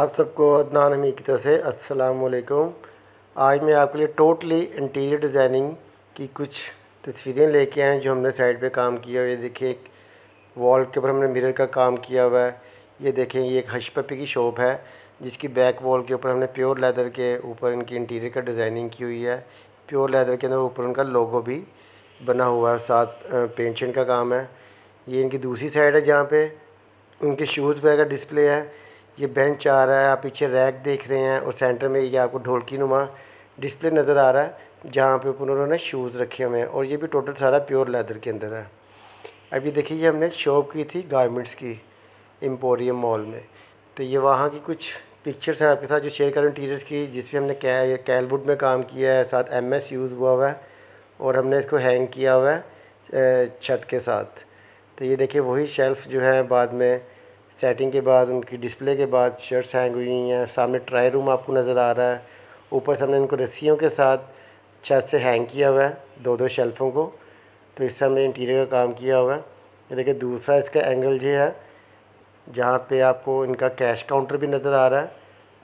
आप सबको अदनान हमी की तरफ से असलकुम आज मैं आपके लिए टोटली इंटीरियर डिज़ाइनिंग की कुछ तस्वीरें लेके आए जो हमने साइड पे काम किया हुआ ये देखिए वॉल के ऊपर हमने मिरर का काम किया हुआ है ये देखें ये एक हश पपी की शॉप है जिसकी बैक वॉल के ऊपर हमने प्योर लेदर के ऊपर इनकी इंटीरियर का डिज़ाइनिंग की हुई है प्योर लेदर के अंदर ऊपर उनका लोगो भी बना हुआ है साथ पेंशन का काम है ये इनकी दूसरी साइड है जहाँ पे उनके शूज़ वगैरह डिस्प्ले है ये बेंच आ रहा है आप पीछे रैक देख रहे हैं और सेंटर में ये आपको ढोलकी नुमा डिस्प्ले नज़र आ रहा है जहाँ पे उन्होंने शूज़ रखे हुए हैं और ये भी टोटल सारा प्योर लेदर के अंदर है अभी देखिए ये हमने शॉप की थी गारमेंट्स की एम्पोरियम मॉल में तो ये वहाँ की कुछ पिक्चर्स हैं आपके साथ जो शेयर करें टीचर्स की जिसमें हमने कै कैलवुड में काम किया है साथ एम एस यूज़ हुआ हुआ है और हमने इसको हैंग किया हुआ है छत के साथ तो ये देखिए वही शेल्फ़ जो है बाद में सेटिंग के बाद उनकी डिस्प्ले के बाद शर्ट्स हैंग हुई हैं सामने ट्राई रूम आपको नज़र आ रहा है ऊपर से हमने इनको रस्सियों के साथ छत से हैंग किया हुआ है दो दो शेल्फ़ों को तो इससे हमने इंटीरियर का काम किया हुआ है देखिए दूसरा इसका एंगल ये है जहाँ पे आपको इनका कैश काउंटर भी नज़र आ रहा है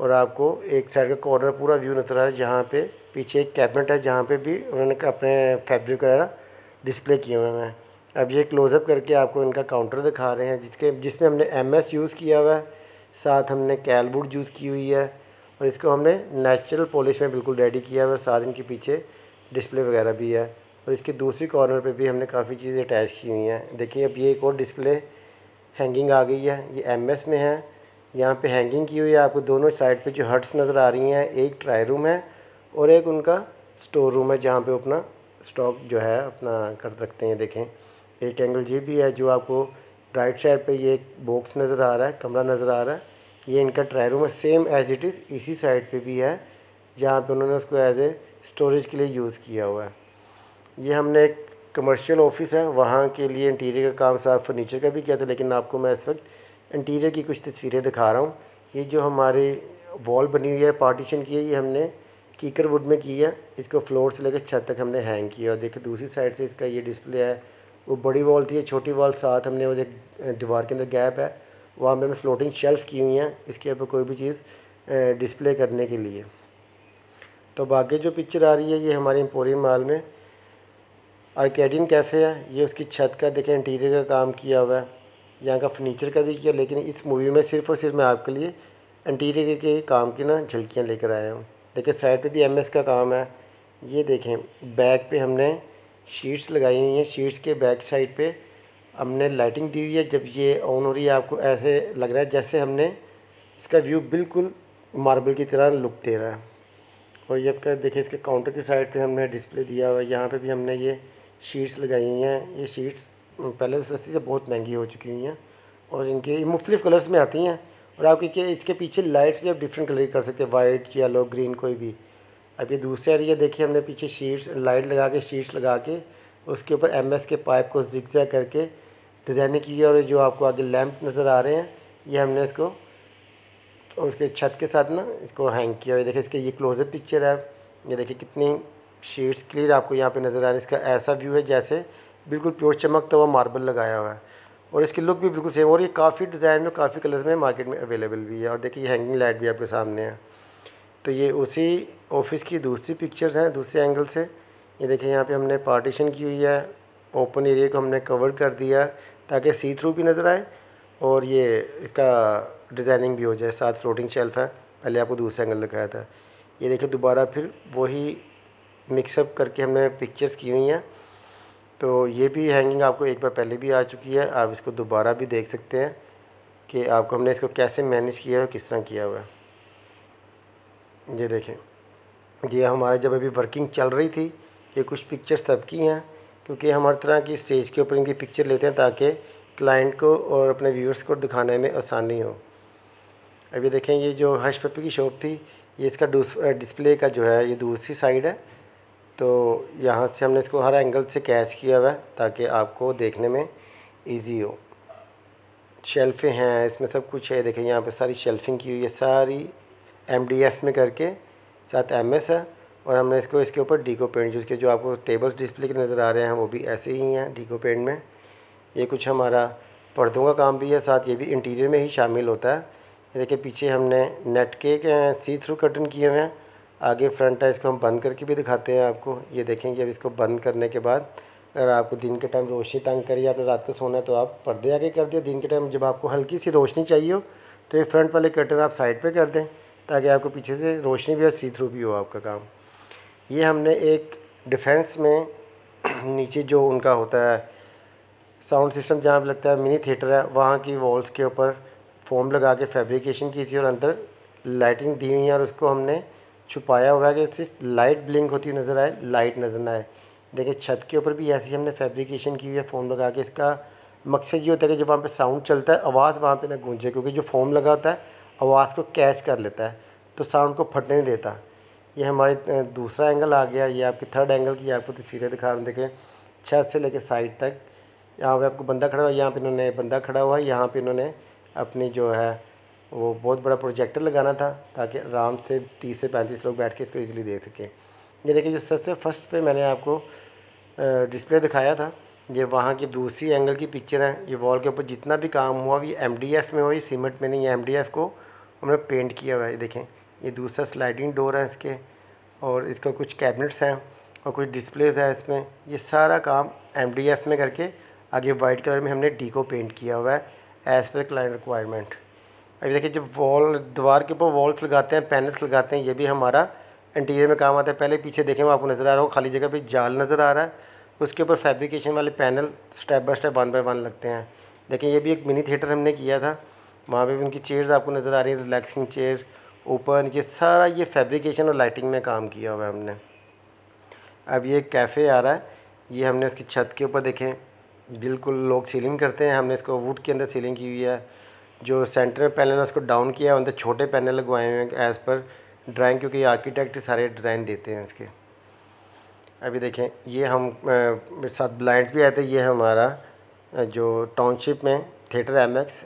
और आपको एक साइड का कॉर्नर पूरा व्यू नज़र आ रहा है जहाँ पे पीछे एक कैबिनेट है जहाँ पे भी उन्होंने अपने फैब्रिक वगैरह डिस्प्ले किए हुए हैं अब ये क्लोज़अप करके आपको इनका काउंटर दिखा रहे हैं जिसके जिसमें हमने एम एस यूज़ किया हुआ है साथ हमने कैलवुड यूज़ की हुई है और इसको हमने नेचुरल पॉलिश में बिल्कुल रेडी किया हुआ है साथ इनके पीछे डिस्प्ले वगैरह भी है और इसके दूसरी कॉर्नर पे भी हमने काफ़ी चीज़ें अटैच की हुई हैं देखिए अब ये एक और डिस्प्ले हैंगिंग आ गई है ये एम एस में है यहाँ पे हैंगिंग की हुई है आपको दोनों साइड पे जो हट्स नज़र आ रही हैं एक ट्राई रूम है और एक उनका स्टोर रूम है जहाँ पे अपना स्टॉक जो है अपना कर रखते हैं देखें एक एंगल ये भी है जो आपको राइट साइड पे ये एक बॉक्स नज़र आ रहा है कमरा नज़र आ रहा है ये इनका ट्राई रूम है सेम एज इट इज़ इसी साइड पे भी है जहाँ पे उन्होंने उसको एज ए स्टोरेज के लिए यूज़ किया हुआ है ये हमने एक कमर्शियल ऑफिस है वहाँ के लिए इंटीरियर का काम साफ फर्नीचर का भी किया था लेकिन आपको मैं इस वक्त इंटीरियर की कुछ तस्वीरें दिखा रहा हूँ ये जो हमारी वॉल बनी हुई है पार्टीशन की है ये हमने कीकर वुड में की है इसको फ्लोर से लेकर छत तक हमने हैंग किया और देखिए दूसरी साइड से इसका ये डिस्प्ले है वो बड़ी वॉल थी छोटी वॉल साथ हमने वो दीवार के अंदर गैप है वहाँ पर हमने फ्लोटिंग शेल्फ की हुई हैं इसके ऊपर कोई भी चीज़ डिस्प्ले करने के लिए तो अब आगे जो पिक्चर आ रही है ये हमारे एम्पोरियम माल में आर्केडियन कैफ़े है ये उसकी छत का देखें इंटीरियर का काम किया हुआ है यहाँ का फर्नीचर का भी किया लेकिन इस मूवी में सिर्फ और सिर्फ मैं आपके लिए इंटीरियर के काम की ना झलकियाँ लेकर आया हूँ देखिए साइड पे भी एमएस का काम है ये देखें बैक पे हमने शीट्स लगाई हुई हैं शीट्स के बैक साइड पे हमने लाइटिंग दी हुई है जब ये ऑन हो रही है आपको ऐसे लग रहा है जैसे हमने इसका व्यू बिल्कुल मार्बल की तरह लुक दे रहा है और ये आपका देखिए इसके काउंटर की साइड पे हमने डिस्प्ले दिया हुआ है यहाँ पे भी हमने ये शीट्स लगाई हुई हैं ये शीट्स पहले तो सस्ती से बहुत महंगी हो चुकी हुई हैं और इनके मुख्तलिफ़ कलर्स में आती हैं और आपके इसके पीछे लाइट्स भी आप डिफरेंट कलर की कर सकते हैं वाइट येलो ग्रीन कोई भी अब ये दूसरे एरिया देखिए हमने पीछे शीट्स लाइट लगा के शीट्स लगा के उसके ऊपर एमएस के पाइप को जिक्सा करके डिज़ाइनिंग की है और जो आपको आगे लैंप नज़र आ रहे हैं ये हमने इसको उसके छत के साथ ना इसको हैंग किया हुआ देखिए इसके ये क्लोजअप पिक्चर है ये देखिए कितनी शीट्स क्लियर आपको यहाँ पे नज़र आ रही है इसका ऐसा व्यू है जैसे बिल्कुल प्योर चमकता हुआ मार्बल लगाया हुआ है और इसकी लुक भी बिल्कुल सेम और ये काफ़ी डिज़ाइन में काफ़ी कलर्स में मार्केट में अवेलेबल भी है और देखिए हैंगिंग लाइट भी आपके सामने है तो ये उसी ऑफिस की दूसरी पिक्चर्स हैं दूसरे एंगल से ये देखिए यहाँ पे हमने पार्टीशन की हुई है ओपन एरिया को हमने कवर कर दिया ताकि सी थ्रू भी नज़र आए और ये इसका डिज़ाइनिंग भी हो जाए साथ फ्लोटिंग शेल्फ है पहले आपको दूसरा एंगल दिखाया था ये देखिए दोबारा फिर वही मिक्सअप करके हमने पिक्चर्स की हुई हैं तो ये भी हैंगिंग आपको एक बार पहले भी आ चुकी है आप इसको दोबारा भी देख सकते हैं कि आपको हमने इसको कैसे मैनेज किया है किस तरह किया हुआ है ये देखें ये हमारे जब अभी वर्किंग चल रही थी ये कुछ पिक्चर सबकी हैं क्योंकि हम हर तरह की स्टेज के ऊपर इनकी पिक्चर लेते हैं ताकि क्लाइंट को और अपने व्यूअर्स को दिखाने में आसानी हो अभी देखें ये जो हश पपी की शॉप थी ये इसका डिस्प्ले का जो है ये दूसरी साइड है तो यहाँ से हमने इसको हर एंगल से कैच किया हुआ है ताकि आपको देखने में इजी हो शेल्फ़ें हैं इसमें सब कुछ है देखें यहाँ पे सारी शेल्फिंग की हुई है सारी एम डी एफ में करके साथ एम एस है और हमने इसको इसके ऊपर डीको पेंट जिसके जो आपको टेबल्स डिस्प्ले के नज़र आ रहे हैं वो भी ऐसे ही हैं डीको पेंट में ये कुछ हमारा पर्दों का काम भी है साथ ये भी इंटीरियर में ही शामिल होता है ये देखिए पीछे हमने नेट के सी थ्रू कर्टन किए हुए हैं आगे फ्रंट है इसको हम बंद करके भी दिखाते हैं आपको ये देखेंगे अब इसको बंद करने के बाद अगर आपको दिन के टाइम रोशनी तंग करिए आपने रात को सोना है तो आप पर्दे आगे कर दिए दिन के टाइम जब आपको हल्की सी रोशनी चाहिए हो तो ये फ्रंट वाले कर्टन आप साइड पे कर दें ताकि आपको पीछे से रोशनी भी और सी थ्रू भी हो आपका काम ये हमने एक डिफेंस में नीचे जो उनका होता है साउंड सिस्टम जहाँ पर लगता है मिनी थिएटर है वहाँ की वॉल्स के ऊपर फोम लगा के फैब्रिकेशन की थी और अंदर लाइटिंग दी हुई है और उसको हमने छुपाया हुआ है कि सिर्फ लाइट ब्लिंक होती हुई नज़र आए लाइट नज़र ना आए देखिए छत के ऊपर भी ऐसी हमने फैब्रिकेशन की हुई है फोम लगा के इसका मकसद ये होता है कि जब वहाँ पर साउंड चलता है आवाज़ वहाँ पर ना गूंजे क्योंकि जो फोम लगा होता है आवाज़ को कैच कर लेता है तो साउंड को फटने नहीं देता ये हमारे दूसरा एंगल आ गया ये आपकी थर्ड एंगल की आपको तस्वीरें दिखा रहे देखें छत से लेके साइड तक यहाँ पे आपको बंदा खड़ा हुआ यहाँ पे इन्होंने बंदा खड़ा हुआ है यहाँ पे इन्होंने अपनी जो है वो बहुत बड़ा प्रोजेक्टर लगाना था ताकि आराम से तीस से पैंतीस लोग बैठ के इसको ईजिली देख सकें ये देखिए जो सबसे फर्स्ट पर मैंने आपको डिस्प्ले दिखाया था ये वहाँ की दूसरी एंगल की पिक्चर है ये वॉल के ऊपर जितना भी काम हुआ ये एम में हुआ ये सीमेंट में नहीं है एम को हमने पेंट किया हुआ है देखें ये दूसरा स्लाइडिंग डोर है इसके और इसका कुछ कैबिनेट्स हैं और कुछ डिस्प्लेज है इसमें ये सारा काम एम में करके आगे वाइट कलर में हमने डीको पेंट किया हुआ है एज़ पर क्लाइंट रिक्वायरमेंट अभी देखिए जब वॉल दीवार के ऊपर वॉल्स लगाते हैं पैनल्स लगाते हैं ये भी हमारा इंटीरियर में काम आता है पहले पीछे देखें वो आपको नज़र आ रहा हो खाली जगह पे जाल नज़र आ रहा है उसके ऊपर फैब्रिकेशन वाले panel step by step one by one लगते हैं देखें ये भी एक मिनी थिएटर हमने किया था वहाँ पे भी उनकी चेयर्स आपको नज़र आ रही है रिलैक्सिंग चेयर ओपन ये सारा ये फैब्रिकेशन और लाइटिंग में काम किया हुआ है हमने अब ये कैफ़े आ रहा है ये हमने उसकी छत के ऊपर देखें बिल्कुल लोग सीलिंग करते हैं हमने इसको वुड के अंदर सीलिंग की हुई है जो सेंटर में पैनल है उसको डाउन किया है अंदर छोटे पैनल लगवाए हुए हैं एज़ पर ड्राइंग क्योंकि आर्किटेक्ट सारे डिज़ाइन देते हैं इसके अभी देखें ये हम मेरे साथ ब्लाइंड्स भी आए थे ये हमारा जो टाउनशिप में theatre M X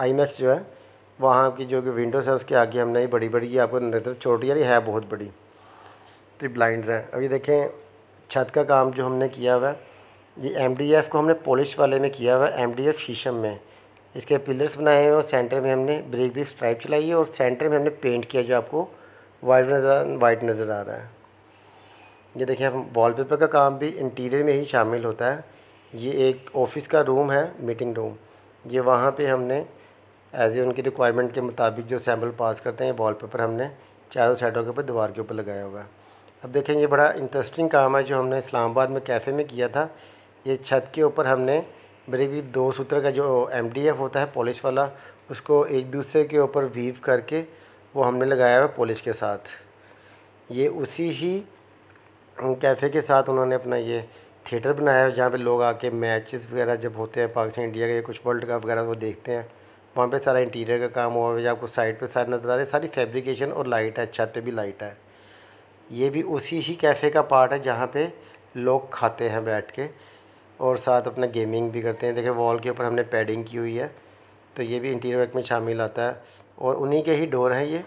I max जो है वहाँ की जो कि विंडोज़ है उसके आगे हम नहीं बड़ी बड़ी आपको नज़र छोटी यार है बहुत बड़ी तो ब्लाइंड्स हैं अभी देखें छत का काम जो हमने किया हुआ ये एम को हमने पॉलिश वाले में किया हुआ है एम शीशम में इसके पिलर्स बनाए हुए और सेंटर में हमने ब्रेक ब्रेक स्ट्राइप चलाई है और सेंटर में हमने पेंट किया जो आपको वाइट नज़र वाइट नज़र आ रहा है ये देखिए हम वॉलपेपर का काम भी इंटीरियर में ही शामिल होता है ये एक ऑफिस का रूम है मीटिंग रूम ये वहाँ पे हमने एज ए उनकी रिक्वायरमेंट के मुताबिक जो सैम्पल पास करते हैं वॉल पेपर हमने चारों साइडों के ऊपर दीवार के ऊपर लगाया हुआ है अब देखें ये बड़ा इंटरेस्टिंग काम है जो हमने इस्लामाबाद में कैफ़े में किया था ये छत के ऊपर हमने बरेवी दो सूत्र का जो एम होता है पॉलिश वाला उसको एक दूसरे के ऊपर वीव करके वो हमने लगाया हुआ पॉलिश के साथ ये उसी ही कैफ़े के साथ उन्होंने अपना ये थिएटर बनाया है जहाँ पे लोग आके मैचेस वगैरह जब होते हैं पाकिस्तान इंडिया के कुछ वर्ल्ड कप वगैरह वो देखते हैं वहाँ पे सारा इंटीरियर का काम हुआ है आपको साइड पे सारे नज़र आ रहे सारी फैब्रिकेशन और लाइट है छत पे भी लाइट है ये भी उसी ही कैफ़े का पार्ट है जहाँ पे लोग खाते हैं बैठ के और साथ अपना गेमिंग भी करते हैं देखिए वॉल के ऊपर हमने पैडिंग की हुई है तो ये भी इंटीरियर वर्क में शामिल आता है और उन्हीं के ही डोर हैं ये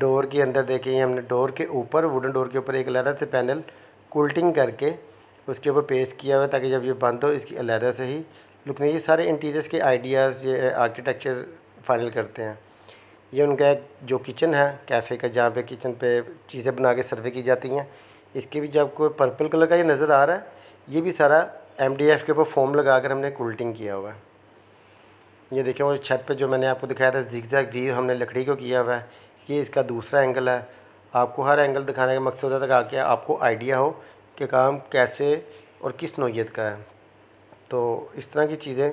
डोर के अंदर देखेंगे हमने डोर के ऊपर वुडन डोर के ऊपर एक अलहदा से पैनल कुल्टिंग करके उसके ऊपर पेस्ट किया हुआ है ताकि जब ये बंद हो इसकी अलहदा से ही लुक में ये सारे इंटीरियर्स के आइडियाज़ ये आर्किटेक्चर फाइनल करते हैं ये उनका एक जो किचन है कैफ़े का जहाँ पे किचन पे चीज़ें बना के सर्वे की जाती हैं इसके भी जो आपको पर्पल कलर का ये नज़र आ रहा है ये भी सारा एम के ऊपर फॉर्म लगा कर हमने कुल्टिंग किया हुआ है ये देखिए वो छत पर जो मैंने आपको दिखाया था जिक्जैक व्यू हमने लकड़ी को किया हुआ है ये इसका दूसरा एंगल है आपको हर एंगल दिखाने का मकसद होता है ताकि आपको आइडिया हो कि काम कैसे और किस नोयत का है तो इस तरह की चीज़ें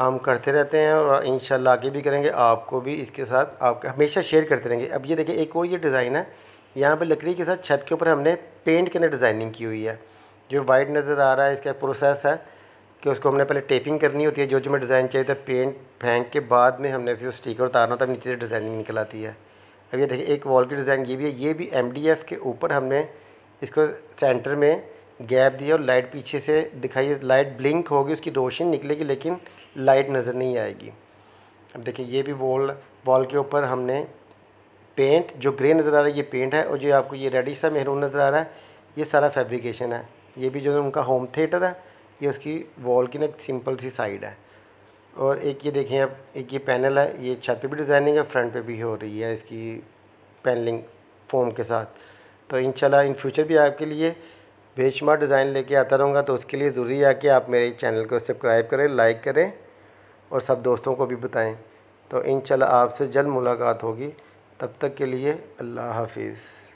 हम करते रहते हैं और इन आगे भी करेंगे आपको भी इसके साथ आप हमेशा शेयर करते रहेंगे अब ये देखिए एक और ये डिज़ाइन है यहाँ पर लकड़ी के साथ छत के ऊपर हमने पेंट के अंदर डिज़ाइनिंग की हुई है जो वाइट नज़र आ रहा है इसका प्रोसेस है कि उसको हमने पहले टेपिंग करनी होती है जो जो हमें डिज़ाइन चाहिए था पेंट फेंक के बाद में हमने फिर स्टिकर उतारना था नीचे से डिज़ाइनिंग निकल आती है अब ये देखिए एक वॉल की डिज़ाइन ये भी है ये भी एम के ऊपर हमने इसको सेंटर में गैप दिया और लाइट पीछे से दिखाइए लाइट ब्लिंक होगी उसकी रोशनी निकलेगी लेकिन लाइट नज़र नहीं आएगी अब देखिए ये भी वॉल वॉल के ऊपर हमने पेंट जो ग्रे नज़र आ रहा है ये पेंट है और जो आपको ये रेडिश सा मेहरून नज़र आ रहा है ये सारा फैब्रिकेशन है ये भी जो उनका होम थिएटर है ये उसकी वॉल की ना सिंपल सी साइड है और एक ये देखें आप एक ये पैनल है ये छत पे भी डिज़ाइनिंग है फ्रंट पे भी हो रही है इसकी पैनलिंग फोम के साथ तो इंशाल्लाह इन फ्यूचर भी आपके लिए रेशमा डिज़ाइन लेके आता रहूँगा तो उसके लिए ज़रूरी है कि आप मेरे चैनल को सब्सक्राइब करें लाइक करें और सब दोस्तों को भी बताएं तो इन आपसे जल्द मुलाकात होगी तब तक के लिए अल्लाह हाफिज़